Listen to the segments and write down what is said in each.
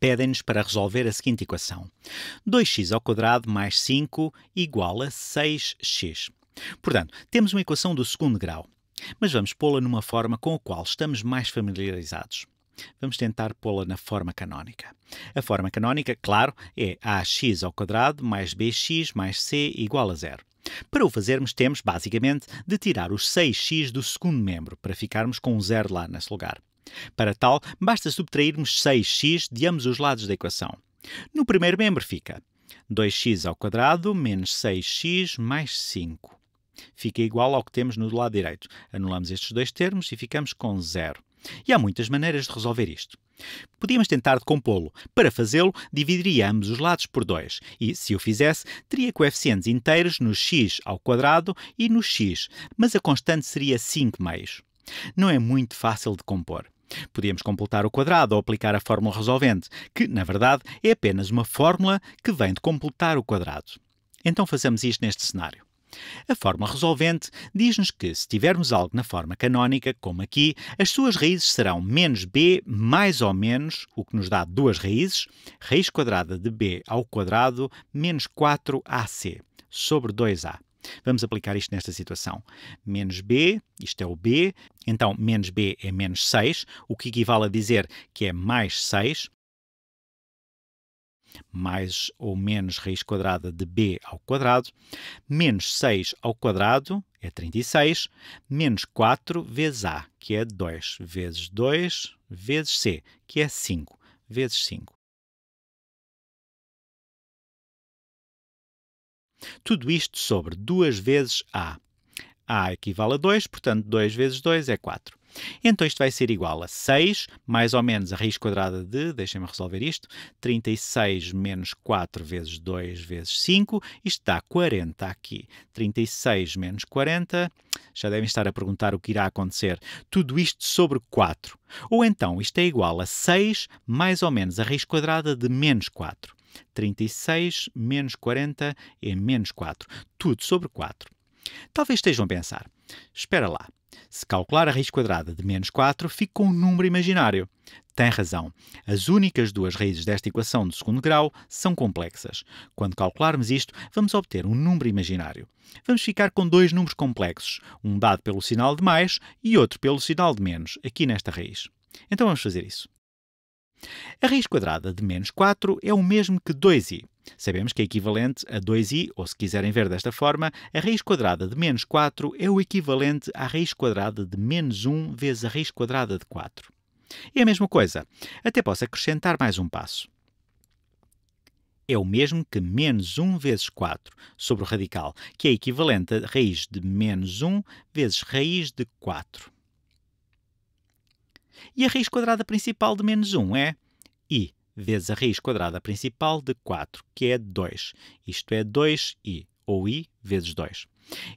pedem-nos para resolver a seguinte equação: 2x ao quadrado mais 5 igual a 6x. Portanto, temos uma equação do segundo grau, mas vamos pô-la numa forma com a qual estamos mais familiarizados. Vamos tentar pô-la na forma canónica. A forma canónica, claro, é ax ao quadrado mais bx mais c igual a zero. Para o fazermos, temos, basicamente, de tirar os 6x do segundo membro, para ficarmos com um zero lá nesse lugar. Para tal, basta subtrairmos 6x de ambos os lados da equação. No primeiro membro fica 2x ao quadrado menos 6x mais 5. Fica igual ao que temos no lado direito. Anulamos estes dois termos e ficamos com zero. E há muitas maneiras de resolver isto. Podíamos tentar decompô-lo. Para fazê-lo, dividiria ambos os lados por 2 e, se o fizesse, teria coeficientes inteiros no x ao quadrado e no x, mas a constante seria 5 meios. Não é muito fácil de compor. Podíamos completar o quadrado ou aplicar a fórmula resolvente, que, na verdade, é apenas uma fórmula que vem de completar o quadrado. Então fazemos isto neste cenário. A forma resolvente diz-nos que, se tivermos algo na forma canónica, como aqui, as suas raízes serão menos b mais ou menos, o que nos dá duas raízes, raiz quadrada de b ao quadrado menos 4ac sobre 2a. Vamos aplicar isto nesta situação. Menos b, isto é o b, então menos b é menos 6, o que equivale a dizer que é mais 6, mais ou menos raiz quadrada de b ao quadrado, menos 6 ao quadrado é 36, menos 4 vezes a, que é 2, vezes 2, vezes c, que é 5, vezes 5. Tudo isto sobre 2 vezes A. A equivale a 2, portanto 2 vezes 2 é 4. Então isto vai ser igual a 6, mais ou menos a raiz quadrada de, deixem-me resolver isto, 36 menos 4 vezes 2 vezes 5, isto dá 40 aqui. 36 menos 40, já devem estar a perguntar o que irá acontecer. Tudo isto sobre 4. Ou então isto é igual a 6 mais ou menos a raiz quadrada de menos 4. 36 menos 40 é menos 4. Tudo sobre 4. Talvez estejam a pensar: espera lá, se calcular a raiz quadrada de menos 4, fica com um número imaginário. Tem razão. As únicas duas raízes desta equação de segundo grau são complexas. Quando calcularmos isto, vamos obter um número imaginário. Vamos ficar com dois números complexos, um dado pelo sinal de mais e outro pelo sinal de menos, aqui nesta raiz. Então vamos fazer isso. A raiz quadrada de menos 4 é o mesmo que 2i. Sabemos que é equivalente a 2i, ou se quiserem ver desta forma, a raiz quadrada de menos 4 é o equivalente à raiz quadrada de menos 1 vezes a raiz quadrada de 4. E a mesma coisa. Até posso acrescentar mais um passo. É o mesmo que menos 1 vezes 4 sobre o radical, que é equivalente a raiz de menos 1 vezes raiz de 4. E a raiz quadrada principal de menos 1 é i vezes a raiz quadrada principal de 4, que é 2. Isto é 2i, ou i vezes 2.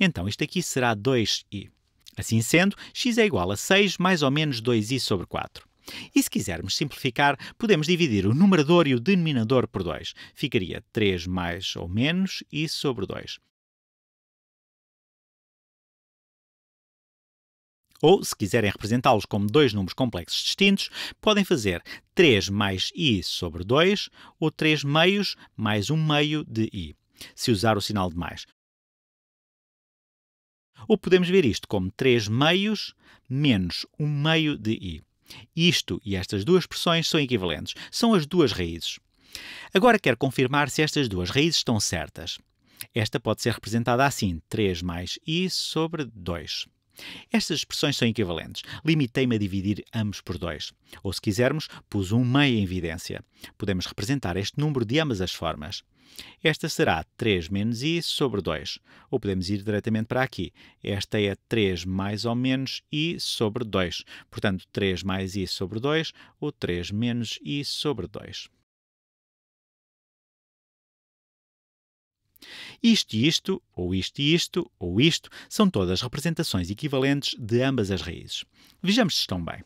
Então, isto aqui será 2i. Assim sendo, x é igual a 6 mais ou menos 2i sobre 4. E se quisermos simplificar, podemos dividir o numerador e o denominador por 2. Ficaria 3 mais ou menos i sobre 2. Ou, se quiserem representá-los como dois números complexos distintos, podem fazer 3 mais i sobre 2 ou 3 meios mais 1 meio de i, se usar o sinal de mais. Ou podemos ver isto como 3 meios menos 1 meio de i. Isto e estas duas expressões são equivalentes, são as duas raízes. Agora quero confirmar se estas duas raízes estão certas. Esta pode ser representada assim, 3 mais i sobre 2. Estas expressões são equivalentes. Limitei-me a dividir ambos por dois. Ou, se quisermos, pus um meio em evidência. Podemos representar este número de ambas as formas. Esta será 3 menos i sobre 2. Ou podemos ir diretamente para aqui. Esta é 3 mais ou menos i sobre 2. Portanto, 3 mais i sobre 2 ou 3 menos i sobre 2. Isto e isto, ou isto e isto, ou isto, são todas representações equivalentes de ambas as raízes. Vejamos se estão bem.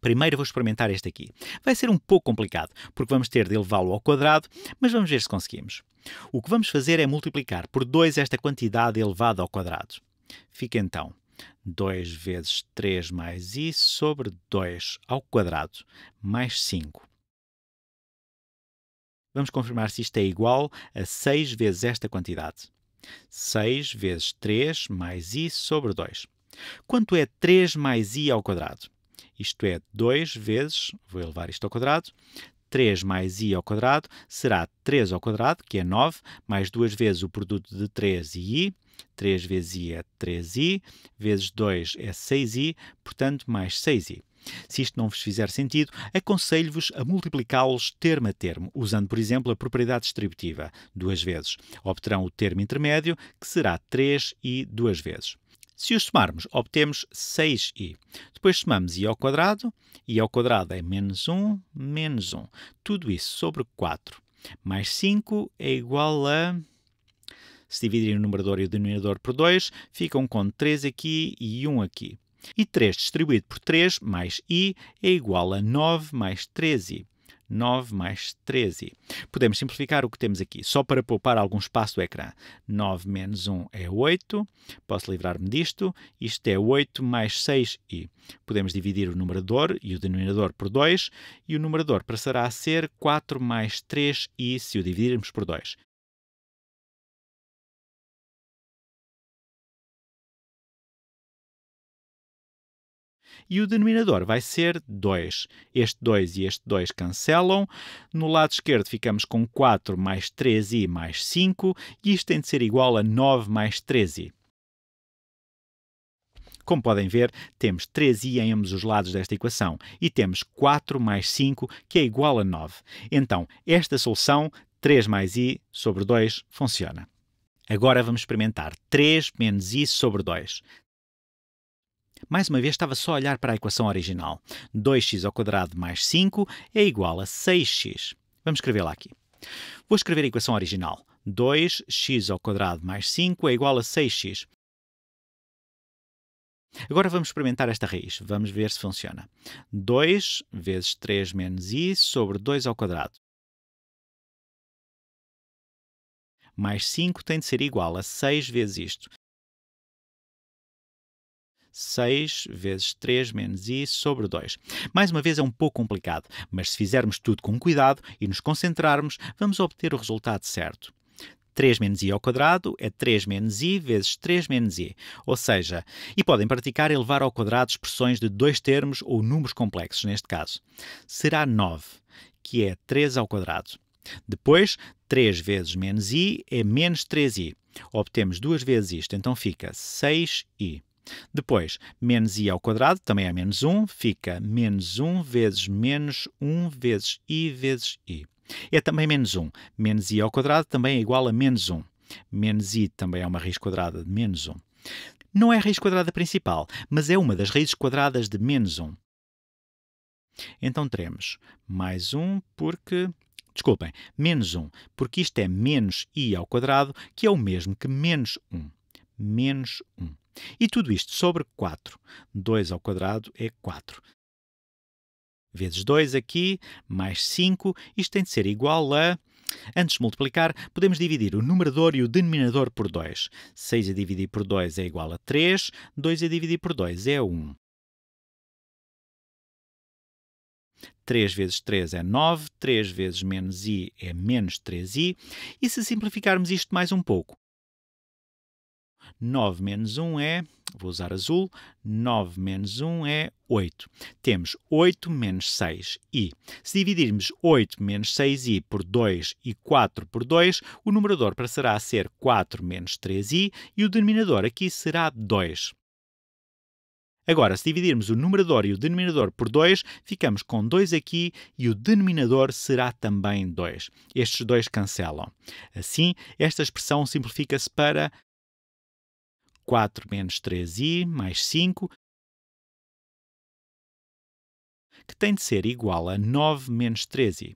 Primeiro vou experimentar este aqui. Vai ser um pouco complicado, porque vamos ter de elevá-lo ao quadrado, mas vamos ver se conseguimos. O que vamos fazer é multiplicar por 2 esta quantidade elevada ao quadrado. Fica então 2 vezes 3 mais i sobre 2 ao quadrado, mais 5. Vamos confirmar se isto é igual a 6 vezes esta quantidade. 6 vezes 3 mais i sobre 2. Quanto é 3 mais i ao quadrado? Isto é 2 vezes, vou elevar isto ao quadrado, 3 mais i ao quadrado será 3 ao quadrado, que é 9, mais 2 vezes o produto de 3 e i. 3 vezes i é 3i, vezes 2 é 6i, portanto, mais 6i. Se isto não vos fizer sentido, aconselho-vos a multiplicá-los termo a termo, usando, por exemplo, a propriedade distributiva, duas vezes. Obterão o termo intermédio, que será 3 e duas vezes. Se os somarmos, obtemos 6i. Depois somamos i ao quadrado, i ao quadrado é menos 1, menos 1. Tudo isso sobre 4. Mais 5 é igual a... Se dividirem o numerador e o denominador por 2, ficam com 3 aqui e 1 aqui. E 3 distribuído por 3 mais i é igual a 9 mais 13. 9 mais 13. Podemos simplificar o que temos aqui, só para poupar algum espaço do ecrã. 9 menos 1 é 8. Posso livrar-me disto. Isto é 8 mais 6i. Podemos dividir o numerador e o denominador por 2 e o numerador passará a ser 4 mais 3i se o dividirmos por 2. e o denominador vai ser 2. Este 2 e este 2 cancelam. No lado esquerdo ficamos com 4 mais 3i mais 5 e isto tem de ser igual a 9 mais 13i. Como podem ver, temos 3i em ambos os lados desta equação e temos 4 mais 5, que é igual a 9. Então, esta solução, 3 mais i sobre 2, funciona. Agora vamos experimentar 3 menos i sobre 2. Mais uma vez, estava só a olhar para a equação original. 2x ao quadrado mais 5 é igual a 6x. Vamos escrevê-la aqui. Vou escrever a equação original. 2x ao quadrado mais 5 é igual a 6x. Agora vamos experimentar esta raiz. Vamos ver se funciona. 2 vezes 3 menos i sobre 2 ao quadrado. Mais 5 tem de ser igual a 6 vezes isto. 6 vezes 3 menos i sobre 2. Mais uma vez é um pouco complicado, mas se fizermos tudo com cuidado e nos concentrarmos, vamos obter o resultado certo. 3 menos i ao quadrado é 3 menos i vezes 3 menos i, ou seja, e podem praticar elevar ao quadrado expressões de dois termos ou números complexos, neste caso. Será 9, que é 3 ao quadrado. Depois, 3 vezes menos i é menos 3i. Obtemos duas vezes isto, então fica 6i. Depois, menos i ao quadrado, também é menos 1, fica menos 1 vezes menos 1 vezes i vezes i. É também menos 1. Menos i ao quadrado também é igual a menos 1. Menos i também é uma raiz quadrada de menos 1. Não é a raiz quadrada principal, mas é uma das raízes quadradas de menos 1. Então teremos mais 1 porque desculpem, menos 1, porque isto é menos i ao quadrado, que é o mesmo que menos 1. Menos 1. E tudo isto sobre 4. 2 ao quadrado é 4. Vezes 2 aqui, mais 5, isto tem de ser igual a. Antes de multiplicar, podemos dividir o numerador e o denominador por 2. 6 a dividir por 2 é igual a 3, 2 a dividir por 2 é 1. 3 vezes 3 é 9, 3 vezes menos i é menos 3i, e se simplificarmos isto mais um pouco, 9 menos 1 é, vou usar azul, 9 menos 1 é 8. Temos 8 menos 6i. Se dividirmos 8 menos 6i por 2 e 4 por 2, o numerador passará a ser 4 menos 3i e o denominador aqui será 2. Agora, se dividirmos o numerador e o denominador por 2, ficamos com 2 aqui e o denominador será também 2. Estes dois cancelam. Assim, esta expressão simplifica-se para 4 menos 3i mais 5, que tem de ser igual a 9 menos 3i.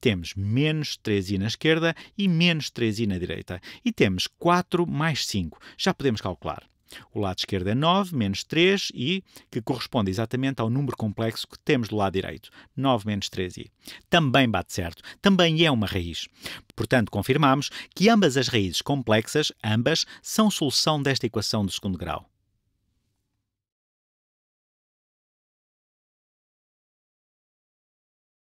Temos menos 3i na esquerda e menos 3i na direita. E temos 4 mais 5. Já podemos calcular. O lado esquerdo é 9 menos 3 i, que corresponde exatamente ao número complexo que temos do lado direito, 9 menos 3i. Também bate certo, também é uma raiz. Portanto, confirmamos que ambas as raízes complexas, ambas, são solução desta equação do segundo grau.